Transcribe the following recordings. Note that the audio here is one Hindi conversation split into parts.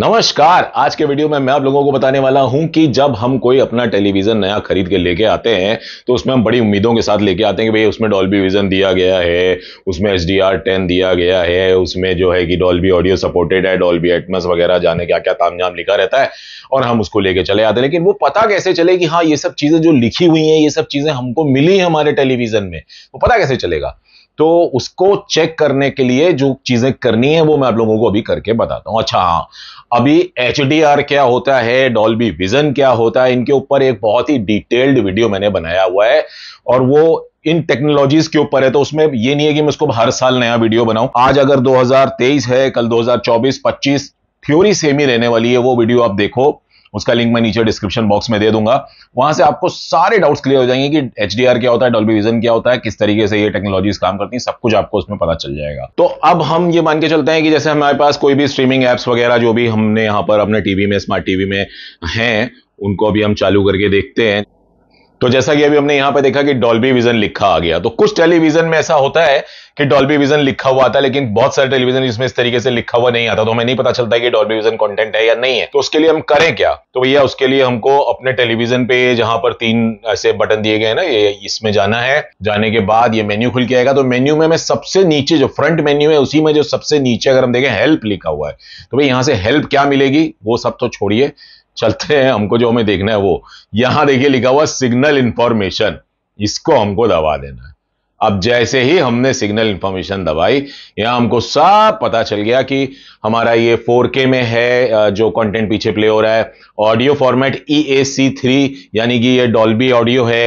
नमस्कार आज के वीडियो में मैं आप लोगों को बताने वाला हूं कि जब हम कोई अपना टेलीविजन नया खरीद के लेके आते हैं तो उसमें हम बड़ी उम्मीदों के साथ लेके आते हैं कि भाई उसमें डॉल्बी विजन दिया गया है उसमें एच डी आर टेन दिया गया है उसमें जो है कि डॉल्बी ऑडियो सपोर्टेड है डॉल्बी एटमस वगैरह जाने क्या क्या तामझाम लिखा रहता है और हम उसको लेके चले आते हैं लेकिन वो पता कैसे चले कि हाँ ये सब चीज़ें जो लिखी हुई हैं ये सब चीज़ें हमको मिली हमारे टेलीविजन में वो पता कैसे चलेगा तो उसको चेक करने के लिए जो चीज़ें करनी है वो मैं आप लोगों को अभी करके बताता हूं अच्छा हाँ अभी एच क्या होता है डॉल्बी विजन क्या होता है इनके ऊपर एक बहुत ही डिटेल्ड वीडियो मैंने बनाया हुआ है और वो इन टेक्नोलॉजीज के ऊपर है तो उसमें ये नहीं है कि मैं उसको हर साल नया वीडियो बनाऊं आज अगर 2023 है कल 2024 25 थ्योरी सेम ही रहने वाली है वो वीडियो आप देखो उसका लिंक मैं नीचे डिस्क्रिप्शन बॉक्स में दे दूंगा वहां से आपको सारे डाउट्स क्लियर हो जाएंगे कि एच क्या होता है डॉल्बी विजन क्या होता है किस तरीके से ये टेक्नोलॉजीज काम करती है सब कुछ आपको उसमें पता चल जाएगा तो अब हम ये मान के चलते हैं कि जैसे हमारे पास कोई भी स्ट्रीमिंग एप्स वगैरह जो भी हमने यहाँ पर अपने टीवी में स्मार्ट टीवी में हैं उनको अभी हम चालू करके देखते हैं तो जैसा कि अभी हमने यहां पर देखा कि डॉल्बी विजन लिखा आ गया तो कुछ टेलीविजन में ऐसा होता है कि डॉल्बी विजन लिखा हुआ था लेकिन बहुत सारे टेलीविजन इसमें इस तरीके से लिखा हुआ नहीं आता तो हमें नहीं पता चलता कि डॉल्बी विजन कंटेंट है या नहीं है तो उसके लिए हम करें क्या तो भैया उसके लिए हमको अपने टेलीविजन पे जहां पर तीन ऐसे बटन दिए गए हैं ना ये इसमें जाना है जाने के बाद ये मेन्यू खुल के आएगा तो मेन्यू में मैं सबसे नीचे जो फ्रंट मेन्यू है उसी में जो सबसे नीचे अगर हम देखें हेल्प लिखा हुआ है तो भाई यहां से हेल्प क्या मिलेगी वो सब तो छोड़िए चलते हैं हमको जो हमें देखना है वो यहां देखिए लिखा हुआ सिग्नल इंफॉर्मेशन इसको हमको दबा देना है अब जैसे ही हमने सिग्नल इंफॉर्मेशन दबाई यहां हमको सब पता चल गया कि हमारा ये 4K में है जो कंटेंट पीछे प्ले हो रहा है audio format E A C three यानी कि ये डॉल्बी ऑडियो है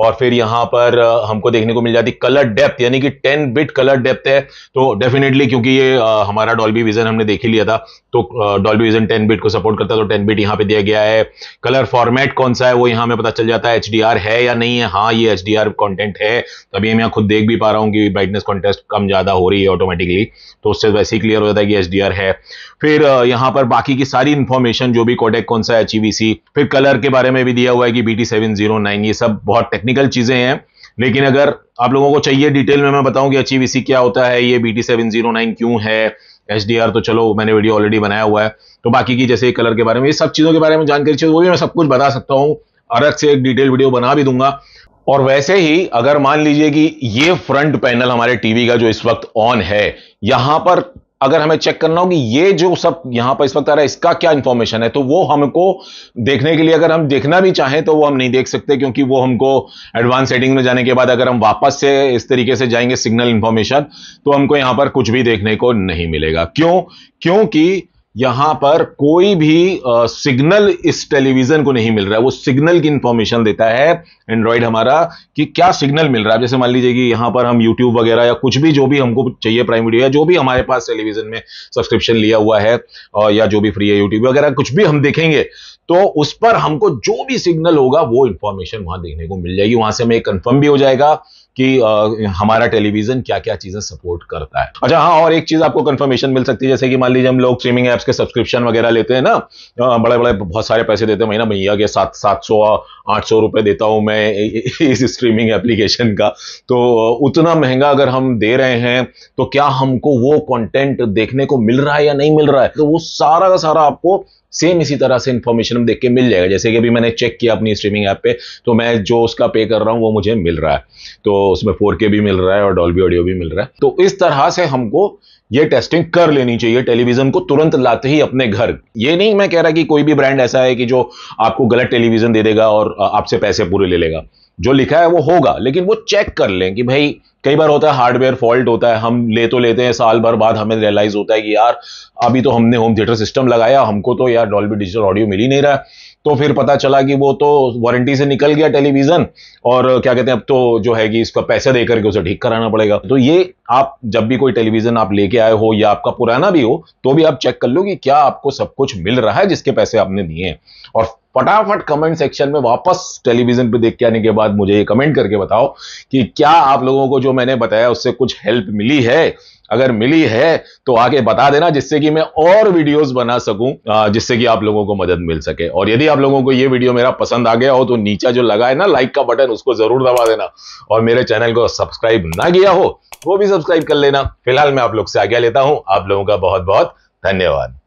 और फिर यहां पर हमको देखने को मिल जाती कलर डेप्थ यानी कि 10 बिट कलर डेप्थ है तो डेफिनेटली क्योंकि ये हमारा डॉल्बी विजन हमने देख ही लिया था तो डॉल्बी विजन 10 बिट को सपोर्ट करता है तो 10 बिट यहाँ पे दिया गया है कलर फॉर्मेट कौन सा है वो यहाँ हमें पता चल जाता है एच है या नहीं है हाँ ये एच डी कॉन्टेंट है तभी मैं यहाँ खुद देख भी पा रहा हूँ कि ब्राइटनेस कॉन्टेस्ट कम ज़्यादा हो रही है ऑटोमेटिकली तो उससे वैसे ही क्लियर हो जाता है कि एच है फिर यहाँ पर बाकी की सारी इन्फॉर्मेशन जो भी कोडेक कौन सा है एच e फिर कलर के बारे में भी दिया हुआ है कि बी ये सब बहुत टेक्निक टेक्निकल चीज़ें हैं लेकिन अगर आप लोगों को चाहिए डिटेल में मैं बताऊं कि अचीव इसी क्या होता है ये B T seven zero nine क्यों है एच डी आर तो चलो मैंने वीडियो ऑलरेडी बनाया हुआ है तो बाकी की जैसे कलर के बारे में ये सब चीज़ों के बारे में जानकारी चाहिए वो भी मैं सब कुछ बता सकता हूँ अलग से एक डिटेल वीडियो बना भी दूंगा और वैसे ही अगर मान लीजिए कि ये फ्रंट पैनल हमारे टीवी का जो इस वक्त ऑन है यहां पर अगर हमें चेक करना हो कि ये जो सब यहां पर इस वक्त आ रहा है इसका क्या इंफॉर्मेशन है तो वो हमको देखने के लिए अगर हम देखना भी चाहें तो वो हम नहीं देख सकते क्योंकि वो हमको एडवांस सेटिंग में जाने के बाद अगर हम वापस से इस तरीके से जाएंगे सिग्नल इंफॉर्मेशन तो हमको यहां पर कुछ भी देखने को नहीं मिलेगा क्यों क्योंकि यहां पर कोई भी सिग्नल इस टेलीविजन को नहीं मिल रहा है वो सिग्नल की इंफॉर्मेशन देता है एंड्रॉयड हमारा कि क्या सिग्नल मिल रहा है जैसे मान लीजिए कि यहां पर हम यूट्यूब वगैरह या कुछ भी जो भी हमको चाहिए प्राइम वीडियो या जो भी हमारे पास टेलीविजन में सब्सक्रिप्शन लिया हुआ है और या जो भी फ्री है यूट्यूब वगैरह कुछ भी हम देखेंगे तो उस पर हमको जो भी सिग्नल होगा वो इंफॉर्मेशन वहां देखने को मिल जाएगी वहां से हमें कंफर्म भी हो जाएगा कि आ, हमारा टेलीविजन क्या क्या चीजें सपोर्ट करता है अच्छा हाँ और एक चीज आपको कंफर्मेशन मिल सकती है जैसे कि मान लीजिए हम लोग स्ट्रीमिंग एप्स के सब्सक्रिप्शन वगैरह लेते हैं ना बड़े बड़े बहुत सारे पैसे देते हैं महीना भैया के सात सात सौ आठ सौ रुपये देता हूँ मैं इस स्ट्रीमिंग एप्लीकेशन का तो उतना महंगा अगर हम दे रहे हैं तो क्या हमको वो कंटेंट देखने को मिल रहा है या नहीं मिल रहा है तो वो सारा का सारा आपको सेम इसी तरह से इन्फॉर्मेशन देख के मिल जाएगा जैसे कि अभी मैंने चेक किया अपनी स्ट्रीमिंग ऐप पे तो मैं जो उसका पे कर रहा हूँ वो मुझे मिल रहा है तो उसमें फोर भी मिल रहा है और डॉल ऑडियो भी मिल रहा है तो इस तरह से हमको ये टेस्टिंग कर लेनी चाहिए टेलीविजन को तुरंत लाते ही अपने घर ये नहीं मैं कह रहा कि कोई भी ब्रांड ऐसा है कि जो आपको गलत टेलीविजन दे देगा और आपसे पैसे पूरे ले लेगा जो लिखा है वो होगा लेकिन वो चेक कर लें कि भाई कई बार होता है हार्डवेयर फॉल्ट होता है हम ले तो लेते हैं साल भर बाद हमें रियलाइज होता है कि यार अभी तो हमने होम थिएटर सिस्टम लगाया हमको तो यार डॉल्बी डिजिटल ऑडियो मिल ही नहीं रहा तो फिर पता चला कि वो तो वारंटी से निकल गया टेलीविजन और क्या कहते हैं अब तो जो है कि इसका पैसे देकर उसे ठीक कराना पड़ेगा तो ये आप जब भी कोई टेलीविजन आप लेके आए हो या आपका पुराना भी हो तो भी आप चेक कर लो कि क्या आपको सब कुछ मिल रहा है जिसके पैसे आपने दिए हैं और फटाफट कमेंट सेक्शन में वापस टेलीविजन पे देख के आने के बाद मुझे ये कमेंट करके बताओ कि क्या आप लोगों को जो मैंने बताया उससे कुछ हेल्प मिली है अगर मिली है तो आगे बता देना जिससे कि मैं और वीडियोस बना सकूं जिससे कि आप लोगों को मदद मिल सके और यदि आप लोगों को ये वीडियो मेरा पसंद आ गया हो तो नीचा जो लगा है ना लाइक का बटन उसको जरूर दबा देना और मेरे चैनल को सब्सक्राइब ना किया हो वो भी सब्सक्राइब कर लेना फिलहाल मैं आप लोग से आज्ञा लेता हूं आप लोगों का बहुत बहुत धन्यवाद